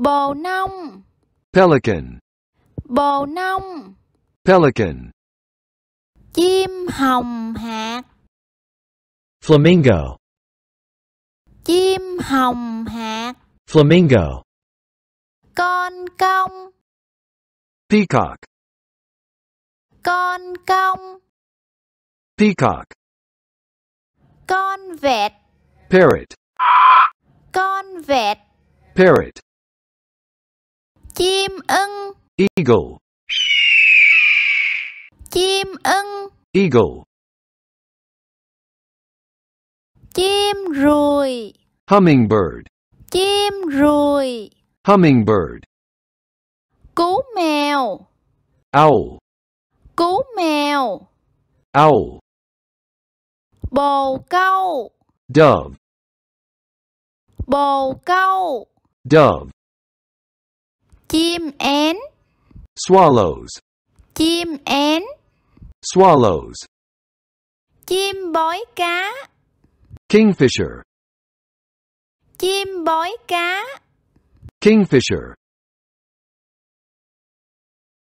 Bồ nông. Pelican. Bồ nông. Pelican. Chim hồng hạc. Flamingo. Chim hồng hạc. Flamingo. Con công. Peacock. Con công. Peacock. Con vẹt. Parrot. Con vẹt. Parrot chim ưng eagle chim ưng eagle chim ruồi hummingbird chim ruồi hummingbird cú mèo owl cú mèo owl bồ câu dove bồ câu dove Kim and swallows. Kim and swallows. Kim bói cá. Kingfisher. Kim bói cá. Kingfisher.